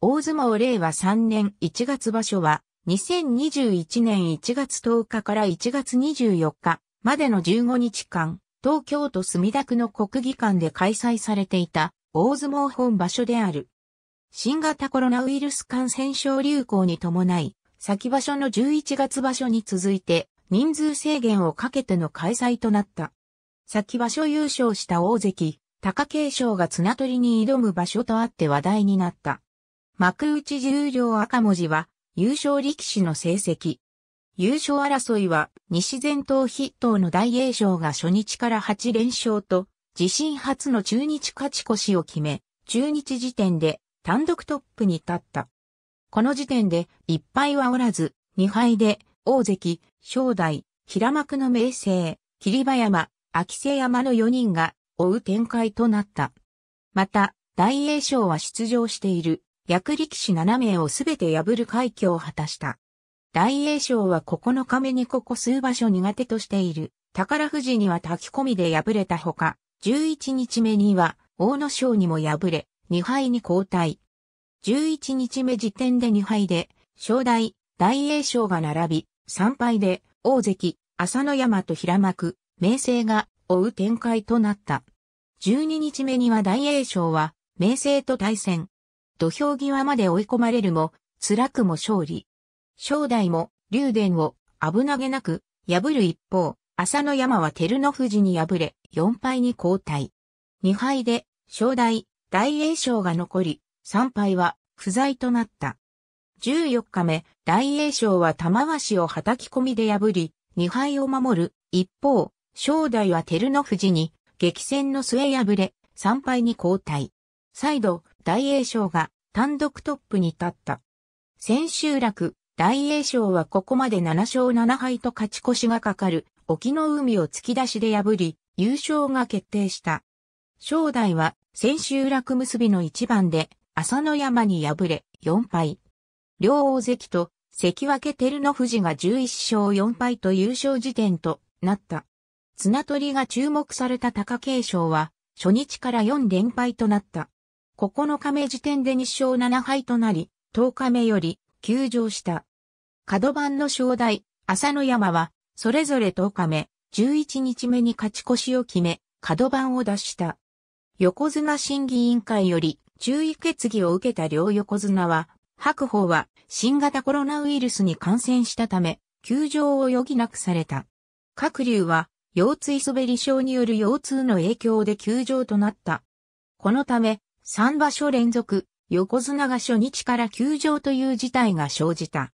大相撲令和3年1月場所は、2021年1月10日から1月24日までの15日間、東京都墨田区の国技館で開催されていた大相撲本場所である。新型コロナウイルス感染症流行に伴い、先場所の11月場所に続いて人数制限をかけての開催となった。先場所優勝した大関、貴景勝が綱取りに挑む場所とあって話題になった。幕内十両赤文字は、優勝力士の成績。優勝争いは、西前頭筆頭の大栄翔が初日から8連勝と、自身初の中日勝ち越しを決め、中日時点で単独トップに立った。この時点で1敗はおらず、2敗で大関、正代、平幕の明声、霧馬山、秋瀬山の4人が追う展開となった。また、大栄翔は出場している役力士7名をすべて破る快挙を果たした。大栄翔は9日目にここ数場所苦手としている。宝富士には炊き込みで敗れたほか、11日目には大野賞にも敗れ、2敗に交代。11日目時点で2敗で、正代、大栄翔が並び、3敗で、大関、朝野山と平幕、明星が追う展開となった。12日目には大栄翔は、明星と対戦、土俵際まで追い込まれるも、辛くも勝利。正代も、竜電を危なげなく破る一方、朝の山は照ノ富士に敗れ、4敗に交代。2敗で、正代、大栄翔が残り、3敗は不在となった。14日目、大栄翔は玉鷲を叩き込みで破り、2敗を守る。一方、正代は照ノ富士に激戦の末敗れ、3敗に交代。再度、大栄翔が単独トップに立った。千秋楽、大栄翔はここまで7勝7敗と勝ち越しがかかる、沖の海を突き出しで破り、優勝が決定した。正代は千秋楽結びの一番で、朝野山に敗れ、4敗。両大関と関脇照ノ富士が11勝4敗と優勝時点となった。綱取りが注目された貴景勝は、初日から4連敗となった。9日目時点で2勝7敗となり、10日目より休場した。角番の正代、朝野山は、それぞれ10日目、11日目に勝ち越しを決め、角番を出した。横綱審議委員会より注意決議を受けた両横綱は、白鵬は新型コロナウイルスに感染したため、休場を余儀なくされた。各流は、腰椎滑り症による腰痛の影響で休場となった。このため、3場所連続、横綱が初日から休場という事態が生じた。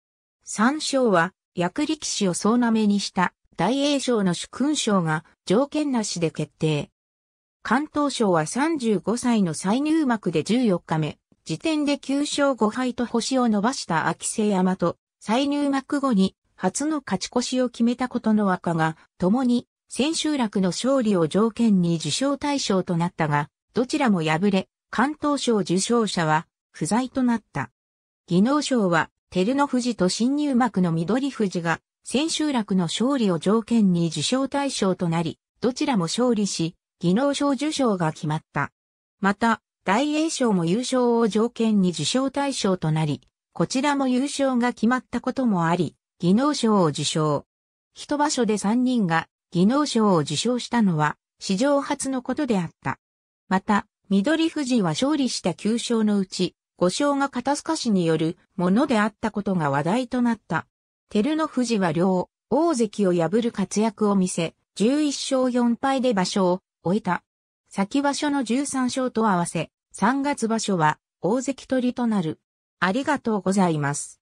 三勝は、役力士を総なめにした大栄翔の主勲章が条件なしで決定。関東賞は35歳の再入幕で14日目、時点で9勝5敗と星を伸ばした秋瀬山と、再入幕後に初の勝ち越しを決めたことの若が、共に千秋楽の勝利を条件に受賞対象となったが、どちらも敗れ、関東賞受賞者は不在となった。技能賞は照ノ富士と新入幕の緑富士が千秋楽の勝利を条件に受賞対象となり、どちらも勝利し、技能賞受賞が決まった。また、大栄賞も優勝を条件に受賞対象となり、こちらも優勝が決まったこともあり、技能賞を受賞。一場所で3人が技能賞を受賞したのは史上初のことであった。また、緑富士は勝利した9勝のうち、5勝が肩透かしによるものであったことが話題となった。照ノ富士は両、大関を破る活躍を見せ、11勝4敗で場所を終えた。先場所の13勝と合わせ、3月場所は大関取りとなる。ありがとうございます。